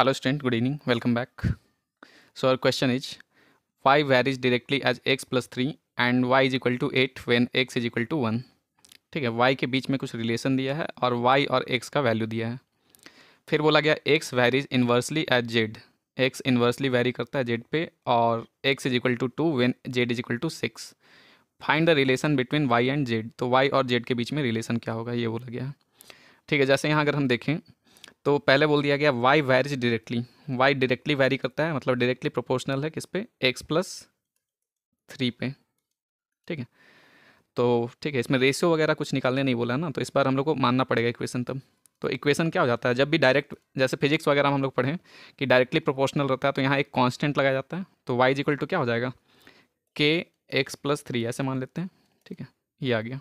student good evening welcome back so our question is y y is directly as x plus three and y is equal to eight when x is equal to one ठीक है Y के बीच में कुछ relation दिया है और Y और एक्स का वैल्यू दिया है फिर बोला गया x varies inversely as z x inversely vary करता है जेड पे और x is equal to two when z is equal to six find the relation between y and z तो वाई और जेड के बीच में रिलेशन क्या होगा ये बोला गया ठीक है जैसे यहाँ अगर हम देखें तो पहले बोल दिया गया y varies directly y directly vary करता है मतलब डायरेक्टली प्रोपोर्शनल है किस पे एक्स प्लस थ्री पे ठीक है तो ठीक है इसमें रेशियो वगैरह कुछ निकालने नहीं बोला ना तो इस बार हम लोग को मानना पड़ेगा इक्वेशन तब तो इक्वेशन क्या हो जाता है जब भी डायरेक्ट जैसे फिजिक्स वगैरह हम लोग पढ़ें कि डायरेक्टली प्रोपोर्शनल रहता है तो यहाँ एक कांस्टेंट लगाया जाता है तो वाई इज इक्वल टू क्या हो जाएगा के एक्स प्लस थ्री ऐसे मान लेते हैं ठीक है ये आ गया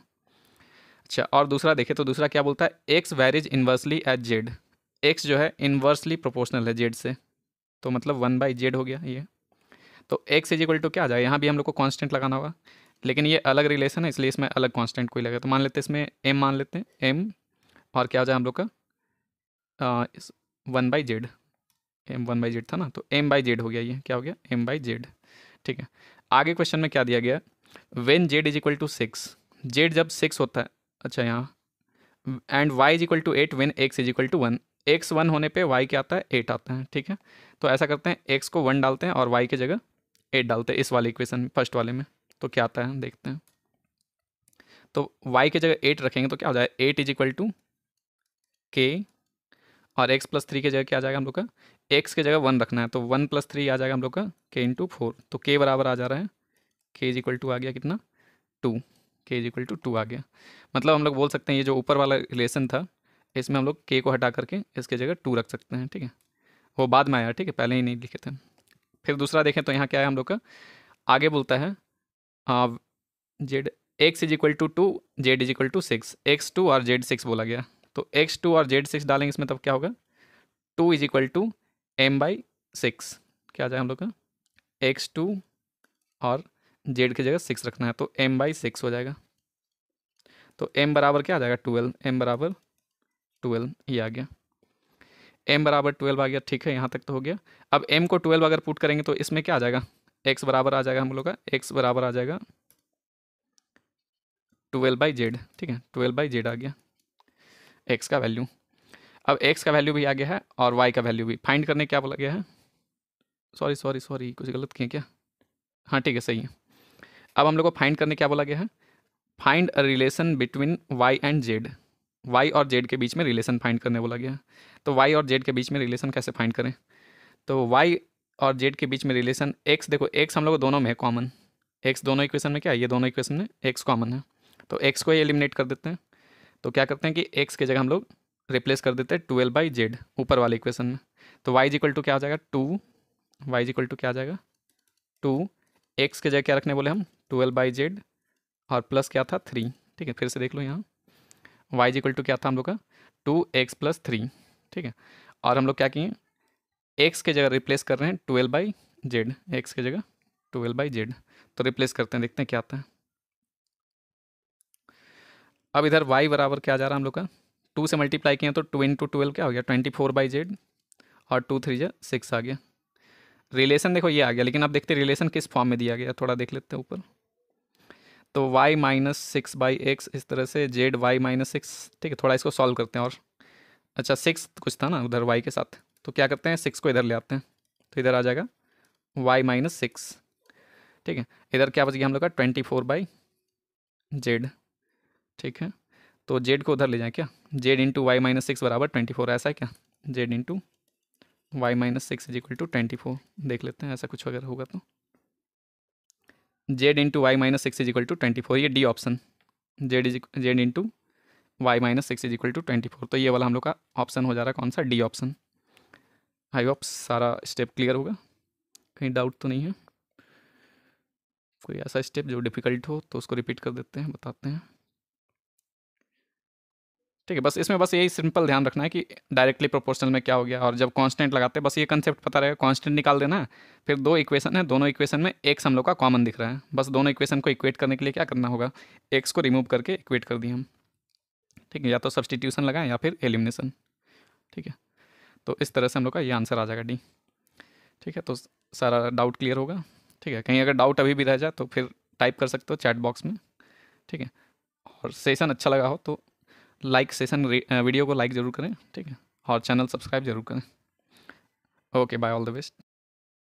अच्छा और दूसरा देखें तो दूसरा क्या बोलता है x varies inversely at z x जो है इन्वर्सली प्रोपोर्शनल है जेड से तो मतलब वन बाई जेड हो गया ये तो एक्स इज इक्वल टू क्या आ जाएगा यहाँ भी हम लोग को कांस्टेंट लगाना होगा लेकिन ये अलग रिलेशन है इसलिए इसमें अलग कांस्टेंट कोई लगेगा तो मान लेते हैं इसमें एम मान लेते हैं एम और क्या आ जाए हम लोग का one by z m one by z था ना तो एम बाई जेड हो गया ये क्या हो गया एम बाई जेड ठीक है आगे क्वेश्चन में क्या दिया गया when z is equal to six z जब सिक्स होता है अच्छा यहाँ and y is equal to eight when x is equal to one x one होने पे वाई क्या आता है एट आता है ठीक है तो ऐसा करते हैं एक्स को वन डालते हैं और वाई की जगह एट डालते हैं इस वाले इक्वेशन में फर्स्ट वाले में तो क्या आता है देखते हैं तो वाई की जगह एट रखेंगे तो क्या हो जाएगा एट इज इक्वल टू के और एक्स प्लस थ्री की जगह क्या आ जाएगा हम लोग का एक्स की जगह वन रखना है तो वन प्लस थ्री आ जाएगा हम लोग का के इंटू फोर तो के बराबर आ जा रहा है के इज इक्वल टू आ गया कितना two k is equal to two आ गया मतलब हम लोग बोल सकते हैं ये जो ऊपर वाला रिलेशन था इसमें हम लोग के को हटा करके इसके जगह टू रख सकते हैं ठीक है वो बाद में आया ठीक है पहले ही नहीं लिखे थे फिर दूसरा देखें तो यहाँ क्या है हम लोग का आगे बोलता है z x is equal to two z is equal to six x two और जेड सिक्स बोला गया तो एक्स टू और जेड सिक्स डालेंगे इसमें तब क्या होगा two is equal to m by six क्या आ जाए हम लोग का एक्स टू और जेड की जगह सिक्स रखना है तो एम बाई सिक्स हो जाएगा तो एम बराबर क्या आ जाएगा ट्वेल्व एम बराबर ट्वेल्व ये आ गया एम बराबर ट्वेल्व आ गया ठीक है यहाँ तक तो हो गया अब एम को ट्वेल्व अगर पुट करेंगे तो इसमें क्या आ जाएगा एक्स बराबर आ जाएगा हम लोग का एक्स बराबर आ जाएगा ट्वेल्व बाई जेड ठीक है ट्वेल्व बाई जेड आ गया एक्स का वैल्यू अब एक्स का वैल्यू भी आ गया है और वाई का वैल्यू भी फाइंड करने क्या बोला गया है सॉरी सॉरी सॉरी कुछ गलत किए क्या हाँ ठीक है सही है अब हम लोग को फाइंड करने क्या बोला गया है find a relation between y and z y और जेड के बीच में रिलेशन फाइंड करने बोला गया तो वाई और जेड के बीच में रिलेशन कैसे फाइंड करें तो वाई और जेड के बीच में रिलेशन एक्स देखो एक्स हम लोग दोनों में है कॉमन एक्स दोनों इक्वेशन में क्या है ये दोनों इक्वेशन में एक्स कॉमन है तो एक्स को ही एलिमिनेट कर देते हैं तो क्या करते हैं कि एक्स की जगह हम लोग रिप्लेस कर देते हैं ट्वेल्व बाई जेड ऊपर वाले इक्वेशन में तो वाई इक्वल टू क्या आ जाएगा टू वाई इक्वल टू क्या आ जाएगा टू एक्स की जगह क्या रखने बोले हम ट्वेल्व बाई जेड और प्लस क्या था थ्री ठीक है फिर से देख लो यहाँ वाई इक्वल टू क्या था हम लोग का टू एक्स प्लस थ्री ठीक है और हम लोग क्या किए एक्स के जगह रिप्लेस कर रहे हैं ट्वेल्व बाई जेड एक्स के जगह ट्वेल्व बाई जेड तो रिप्लेस करते हैं देखते हैं क्या आता है अब इधर वाई बराबर क्या जा रहा है हम लोग का टू से मल्टीप्लाई किए तो टू इंटू ट्वेल्व क्या हो गया ट्वेंटी फोर बाई जेड और टू थ्री जो सिक्स आ गया रिलेशन देखो ये आ गया लेकिन आप देखते रिलेशन किस फॉर्म में दिया गया थोड़ा देख लेते हैं ऊपर तो y minus six by x इस तरह से जेड वाई माइनस सिक्स ठीक है थोड़ा इसको सॉल्व करते हैं और अच्छा सिक्स कुछ था ना उधर y के साथ तो क्या करते हैं सिक्स को इधर ले आते हैं तो इधर आ जाएगा y माइनस सिक्स ठीक है इधर क्या बच गया हम लोग का ट्वेंटी फोर बाई जेड ठीक है तो जेड को उधर ले जाए क्या Z into Y minus six बराबर ट्वेंटी फोर ऐसा है क्या Z into Y minus six is equal to twenty four देख लेते हैं ऐसा कुछ वगैरह होगा तो Z into Y minus six is equal to twenty four ये D option Z is Z into Y minus six is equal to twenty four तो ये वाला हम लोग का ऑप्शन हो जा रहा है कौन सा डी ऑप्शन आई होप सारा स्टेप क्लियर होगा कहीं डाउट तो नहीं है कोई ऐसा स्टेप जो डिफ़िकल्ट हो तो उसको रिपीट कर देते हैं बताते हैं ठीक है बस इसमें बस यही सिंपल ध्यान रखना है कि डायरेक्टली प्रोपोर्शनल में क्या हो गया और जब कांस्टेंट लगाते हैं बस ये कंसेप्ट पता रहेगा कांस्टेंट निकाल देना फिर दो इक्वेशन है दोनों इक्वेशन में एक्स हम लोग का कॉमन दिख रहा है बस दोनों इक्वेशन को इक्वेट करने के लिए क्या करना होगा एक्स को रिमूव करके इक्वेट कर दिए हम ठीक है या तो सब्सटीट्यूशन लगाएं या फिर एलिमिनेशन ठीक है तो इस तरह से हम लोग का ये आंसर आ जाएगा डी ठीक है तो सारा डाउट क्लियर होगा ठीक है कहीं अगर डाउट अभी भी रह जाए तो फिर टाइप कर सकते हो चैट बॉक्स में ठीक है और सेशन अच्छा लगा हो तो लाइक सेशन वीडियो को लाइक ज़रूर करें ठीक है और चैनल सब्सक्राइब ज़रूर करें okay bye all the best